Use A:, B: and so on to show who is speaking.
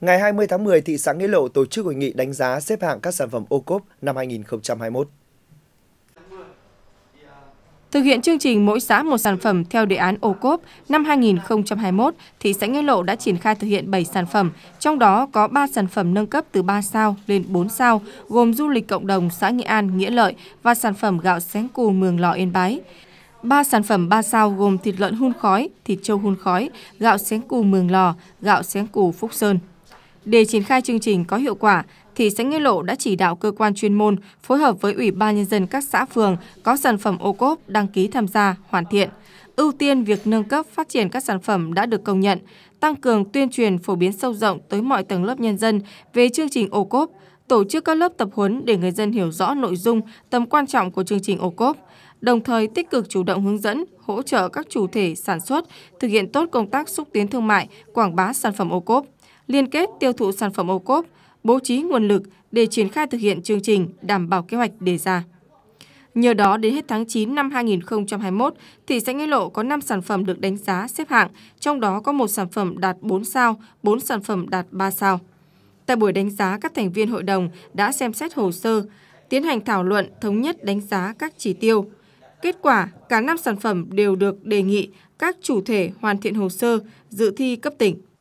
A: Ngày 20 tháng 10, thị xã Nghĩa Lộ tổ chức hội nghị đánh giá xếp hạng các sản phẩm ô cốp năm 2021.
B: Thực hiện chương trình mỗi xã một sản phẩm theo đề án ô cốp, năm 2021, thị xã Nghĩa Lộ đã triển khai thực hiện 7 sản phẩm, trong đó có 3 sản phẩm nâng cấp từ 3 sao lên 4 sao, gồm du lịch cộng đồng xã Nghĩa An, Nghĩa Lợi và sản phẩm gạo sáng cù mường lò Yên Bái. Ba sản phẩm 3 sao gồm thịt lợn hun khói, thịt trâu hun khói, gạo sáng cù mường lò, gạo sáng cù Phúc Sơn. Để triển khai chương trình có hiệu quả, thị xã Nghĩa Lộ đã chỉ đạo cơ quan chuyên môn phối hợp với Ủy ban Nhân dân các xã phường có sản phẩm ô cốp đăng ký tham gia, hoàn thiện. Ưu tiên việc nâng cấp phát triển các sản phẩm đã được công nhận, tăng cường tuyên truyền phổ biến sâu rộng tới mọi tầng lớp nhân dân về chương trình ô cốp, tổ chức các lớp tập huấn để người dân hiểu rõ nội dung, tầm quan trọng của chương trình ô cốp, đồng thời tích cực chủ động hướng dẫn, hỗ trợ các chủ thể sản xuất thực hiện tốt công tác xúc tiến thương mại, quảng bá sản phẩm ô cốp liên kết tiêu thụ sản phẩm ô cốp, bố trí nguồn lực để triển khai thực hiện chương trình đảm bảo kế hoạch đề ra. Nhờ đó, đến hết tháng 9 năm 2021, thị xã Nghĩa Lộ có 5 sản phẩm được đánh giá xếp hạng, trong đó có một sản phẩm đạt 4 sao, 4 sản phẩm đạt 3 sao. Tại buổi đánh giá, các thành viên hội đồng đã xem xét hồ sơ, tiến hành thảo luận thống nhất đánh giá các chỉ tiêu. Kết quả, cả 5 sản phẩm đều được đề nghị các chủ thể hoàn thiện hồ sơ dự thi cấp tỉnh.